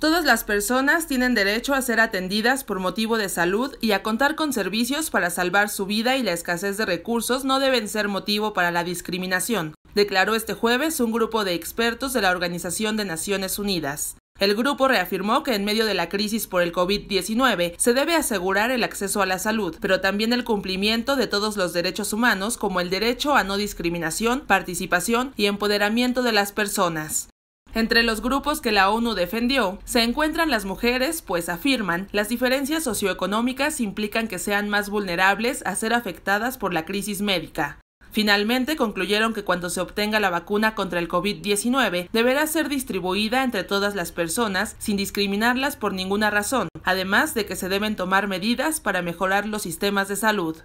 Todas las personas tienen derecho a ser atendidas por motivo de salud y a contar con servicios para salvar su vida y la escasez de recursos no deben ser motivo para la discriminación, declaró este jueves un grupo de expertos de la Organización de Naciones Unidas. El grupo reafirmó que en medio de la crisis por el COVID-19 se debe asegurar el acceso a la salud, pero también el cumplimiento de todos los derechos humanos como el derecho a no discriminación, participación y empoderamiento de las personas. Entre los grupos que la ONU defendió se encuentran las mujeres, pues afirman, las diferencias socioeconómicas implican que sean más vulnerables a ser afectadas por la crisis médica. Finalmente concluyeron que cuando se obtenga la vacuna contra el COVID-19 deberá ser distribuida entre todas las personas sin discriminarlas por ninguna razón, además de que se deben tomar medidas para mejorar los sistemas de salud.